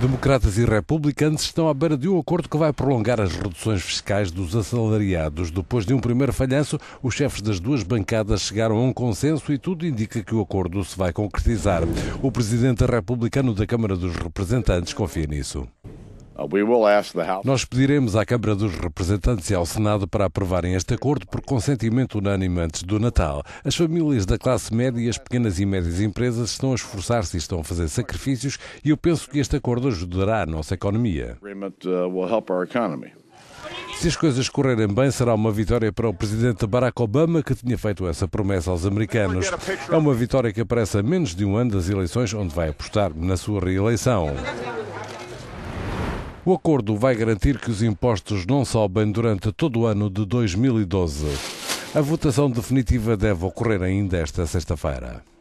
Democratas e republicanos estão à beira de um acordo que vai prolongar as reduções fiscais dos assalariados. Depois de um primeiro falhanço, os chefes das duas bancadas chegaram a um consenso e tudo indica que o acordo se vai concretizar. O presidente republicano da Câmara dos Representantes confia nisso. Uh, Nós pediremos à Câmara dos Representantes e ao Senado para aprovarem este acordo por consentimento unânime antes do Natal. As famílias da classe média e as pequenas e médias empresas estão a esforçar-se e estão a fazer sacrifícios e eu penso que este acordo ajudará a nossa economia. Uh, Se as coisas correrem bem, será uma vitória para o presidente Barack Obama, que tinha feito essa promessa aos americanos. É uma vitória que aparece a menos de um ano das eleições, onde vai apostar na sua reeleição. O acordo vai garantir que os impostos não sobem durante todo o ano de 2012. A votação definitiva deve ocorrer ainda esta sexta-feira.